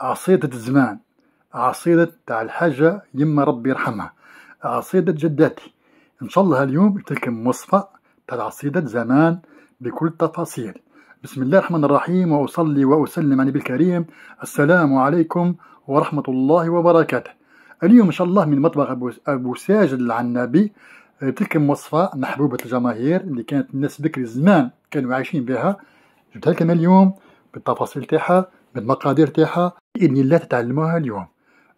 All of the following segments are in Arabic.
عصيدة زمان عصيدة تاع الحاجة يما ربي يرحمها عصيدة جداتي إن شاء الله اليوم تلكم وصفة تاع عصيدة زمان بكل التفاصيل بسم الله الرحمن الرحيم وأصلي وأسلم على النبي الكريم السلام عليكم ورحمة الله وبركاته اليوم إن شاء الله من مطبخ أبو, أبو ساجد العنابي تلك وصفة محبوبة الجماهير اللي كانت الناس بكري زمان كانوا عايشين بها جبتها لكم اليوم بالتفاصيل تاعها بالمقادير تاعها باذن الله تتعلموها اليوم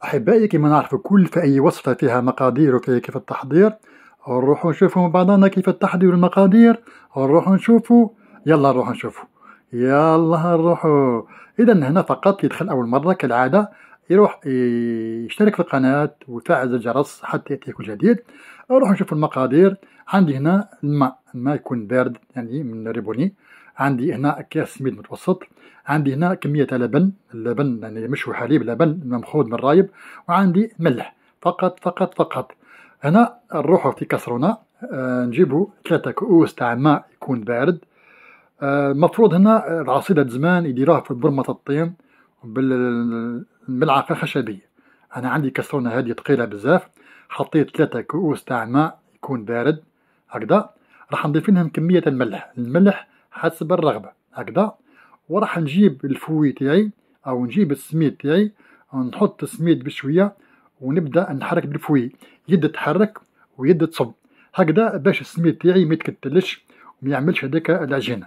احبائي كما نعرف كل في اي وصفه فيها مقادير وفيها كيف التحضير نروحوا نشوفوا بعضنا كيف التحضير والمقادير نروحوا نشوفوا يلا نروحوا نشوفوا يلا نروحوا اذا هنا فقط يدخل اول مره كالعاده يروح يشترك في القناة ويفعل الجرس حتى يأتيك كل جديد نروح نشوف المقادير عندي هنا الماء الماء يكون بارد يعني من ريبوني عندي هنا كاس سميد متوسط عندي هنا كمية لبن اللبن يعني مش حليب لبن ممخوض من رايب وعندي ملح فقط فقط فقط هنا نروحو في كسرونة آه نجيبو ثلاثة كؤوس تاع ماء يكون بارد المفروض آه هنا العصيدة زمان يديروها في برمة الطين بالملعقة خشبية أنا عندي كسرونة هذه ثقيلة بزاف حطيت ثلاثة كؤوس تاع ماء يكون بارد هكذا راح نضيف لهم كمية الملح الملح حسب الرغبة هكذا وراح نجيب الفوي تاعي أو نجيب السميد تاعي نحط السميد بشوية ونبدأ نحرك بالفوي يد تحرك ويد تصب هكذا باش السميد تاعي ما يتكتلش وما يعملش هذاك العجينة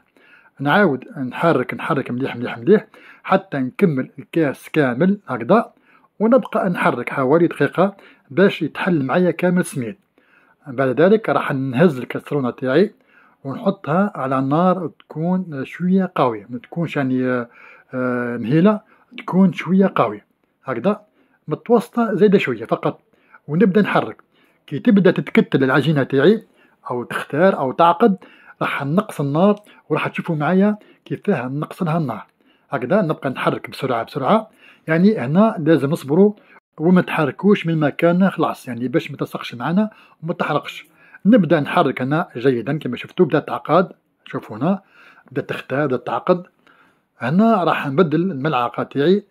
نعاود نحرك نحرك مليح مليح مليح حتى نكمل الكاس كامل هكذا ونبقى نحرك حوالي دقيقة باش يتحل معايا كامل السميد بعد ذلك راح نهز الكاسرونة تاعي ونحطها على النار تكون شوية قوية ما تكونش يعني آه، آه، مهيلة تكون شوية قوية هكذا متوسطة زايدة شوية فقط ونبدا نحرك كي تبدا تتكتل العجينة تاعي أو تختار أو تعقد راح نقص النار وراح تشوفوا معايا كيفاه نقصلها النار هكذا نبقى نحرك بسرعة بسرعة يعني هنا لازم نصبروا وما تحركوش من مكاننا خلاص يعني باش ما تلصقش معنا وما تحرقش نبدا نحرك هنا جيدا كما شفتوا بدا تعقد شوفوا هنا بدات تختار بدات تعقد هنا راح نبدل الملعقه تاعي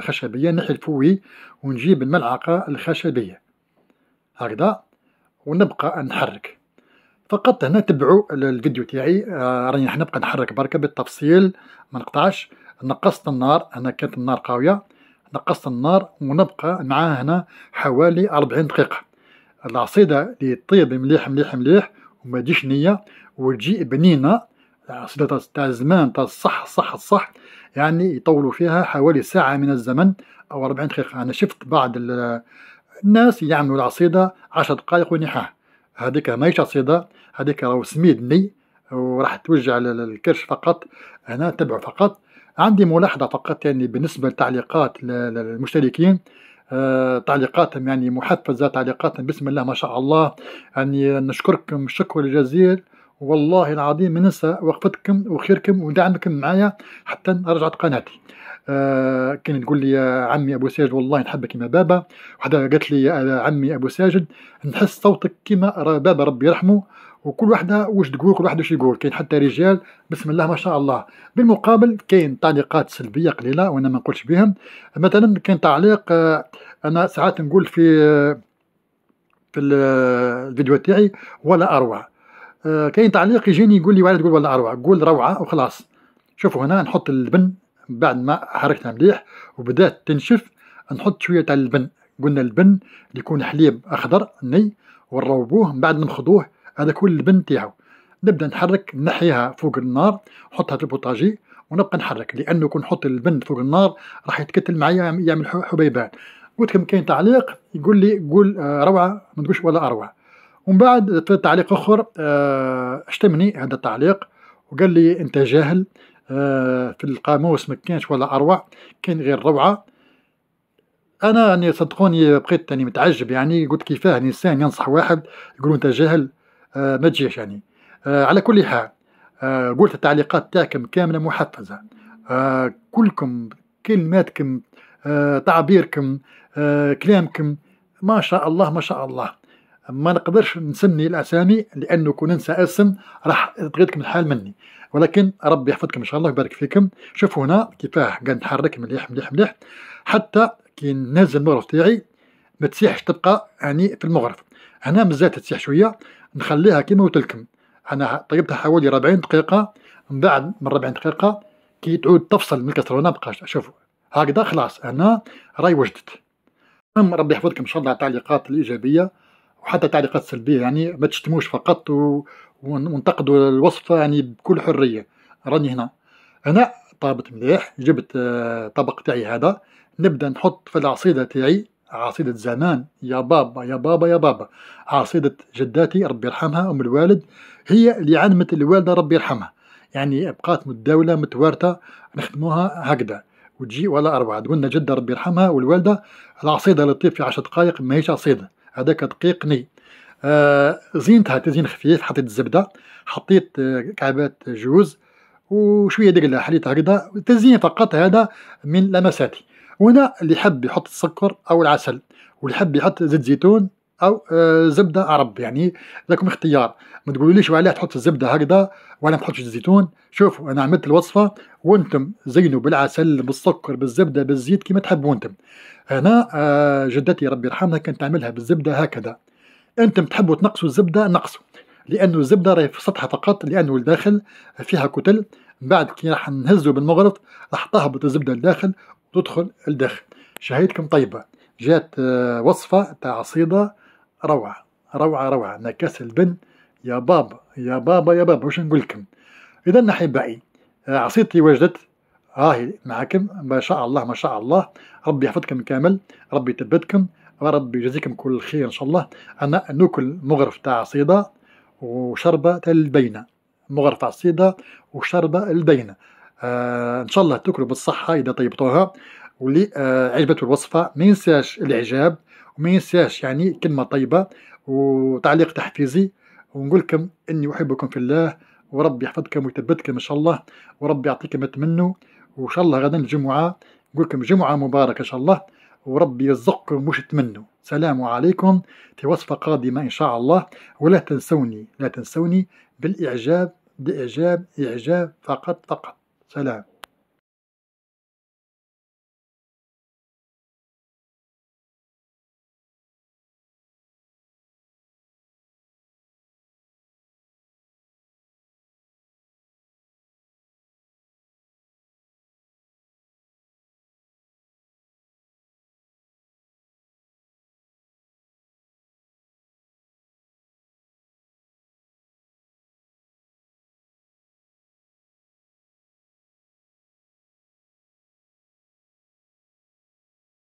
خشبيه نحي الفوي ونجيب الملعقه الخشبيه هكذا ونبقى نحرك فقط هنا تبعوا الفيديو تاعي آه، راني راح نبقى نحرك بركه بالتفصيل ما نقطعش نقصت النار هنا كانت النار قاويه نقصت النار ونبقى معاه هنا حوالي 40 دقيقه العصيدة اللي تطيب مليح مليح مليح وما تجيش نية وتجي بنينة العصيدة تاع زمان تاع الصح صح الصح يعني يطولوا فيها حوالي ساعة من الزمن أو 40 دقيقة أنا شفت بعض الناس يعملوا العصيدة 10 دقائق ونحاه هذيك ماهيش عصيدة هذيك راهو سميد ني وراح توجع الكرش فقط هنا تبعوا فقط عندي ملاحظة فقط يعني بالنسبة لتعليقات المشتركين آه، تعليقاتهم يعني محفزة تعليقاتهم بسم الله ما شاء الله يعني نشكركم شكر جزيل والله العظيم ما ننسى وقفتكم وخيركم ودعمكم معايا حتى رجعت قناتي آه كان تقول لي يا عمي ابو ساجد والله نحبك كيما بابا وحده قالت لي يا آه، عمي ابو ساجد نحس صوتك كيما بابا ربي يرحمه وكل وحده واش تقول كل واحد واش يقول كاين حتى رجال بسم الله ما شاء الله بالمقابل كاين تعليقات سلبيه قليله وانا ما نقولش بهم مثلا كاين تعليق آه، انا ساعات نقول في في الفيديو تاعي ولا اروع آه، كاين تعليق يجيني يقول لي ولا تقول ولا اروع قول روعه وخلاص شوفوا هنا نحط اللبن بعد ما حركتها مليح وبدات تنشف نحط شويه تاع اللبن قلنا اللبن اللي يكون حليب اخضر ني ونروبوه من بعد نخضوه هذا كل البن تاعو نبدا نحرك نحيها فوق النار نحطها في البوطاجي ونبقى نحرك لانه كون نحط البن فوق النار راح يتكتل معايا يعمل حبيبان قلت لكم كاين تعليق يقول لي قول آه، روعه ما تقولش ولا اروع ومن بعد تعليق اخر آه، اشتمني شتمني هذا التعليق وقال لي انت جاهل آه، في القاموس ما كانش ولا اروع كان غير روعه انا يعني صدقوني بقيت يعني متعجب يعني قلت كيفاه انسان ينصح واحد يقول انت جاهل آه، ما تجيش يعني آه، على كل حال آه، قلت التعليقات تاعكم كامله محفزه كلكم كلماتكم تعبيركم كلامكم ما شاء الله ما شاء الله ما نقدرش نسمي الاسامي لانه كون ننسى اسم راح تغيركم الحال مني ولكن ربي يحفظكم ان شاء الله ويبارك فيكم شوفوا هنا كيفاه قاعد نتحرك مليح مليح مليح حتى كي ننزل المغرف تاعي ما تسيحش تبقى يعني في المغرف هنا مازالت تسيح شويه نخليها كيما لكم أنا طيبتها حوالي 40 دقيقة من بعد من 40 دقيقة كي تعود تفصل من الكسرونة بقاش شوفوا هكذا خلاص أنا راي وجدت المهم ربي يحفظكم إن شاء الله التعليقات الإيجابية وحتى تعليقات سلبية يعني ما تشتموش فقط و... ونتقدوا الوصفة يعني بكل حرية راني هنا أنا طابت مليح جبت الطبق آه، تاعي هذا نبدا نحط في العصيده تاعي عصيدة زمان يا بابا يا بابا يا بابا عصيدة جداتي ربي يرحمها أم الوالد هي اللي علمت الوالدة ربي يرحمها يعني بقات متداولة متوارثة نخدموها هكذا وتجي ولا أربعة تقولنا جدة ربي يرحمها والوالدة العصيدة اللي تطيب في عشر دقايق ماهيش عصيدة هذاك دقيق ني آه زينتها تزين خفيف حطيت الزبدة حطيت آه، كعبات جوز وشوية دقلة حليتها هكذا تزين فقط هذا من لمساتي وهنا اللي يحب يحط السكر أو العسل واللي يحب يحط زيت زيتون او آه، زبده عرب يعني لكم اختيار ما تقولوليش وعلاه تحط الزبده هكذا وانا ما تحطش الزيتون شوفوا انا عملت الوصفه وانتم زينوا بالعسل بالسكر بالزبده بالزيت كما تحبوا انتم هنا آه، جدتي ربي يرحمها كانت تعملها بالزبده هكذا انتم تحبوا تنقصوا الزبده نقصوا لانه الزبده راهي في سطحها فقط لانه الداخل فيها كتل بعد كي راح نهزوا بالمغرف راح تهبط الزبده لداخل تدخل الدخل شهيتكم طيبة جات آه، وصفة تاع عصيدة روعة روعة روعة نكاس البن يا بابا يا بابا يا بابا واش نقول لكم إذا أحبائي آه، عصيدتي وجدت هاي معكم ما شاء الله ما شاء الله ربي يحفظكم كامل ربي يثبتكم وربي يجزيكم كل خير إن شاء الله أنا ناكل مغرف تاع عصيدة وشربة تاع البينة مغرف عصيدة وشربة البينة آه، ان شاء الله تاكلوا بالصحه اذا طيبتوها واللي آه عجبته الوصفه ما ينساش الاعجاب وما ينساش يعني كلمه طيبه وتعليق تحفيزي ونقول لكم اني احبكم في الله وربي يحفظكم ويثبتكم ان شاء الله وربي يعطيكم ما تمنوا وان شاء الله غدا الجمعه نقول لكم جمعه مباركه ان شاء الله وربي يرزقكم مش تمنوا سلام عليكم في وصفه قادمه ان شاء الله ولا تنسوني لا تنسوني بالاعجاب باعجاب اعجاب فقط فقط سلام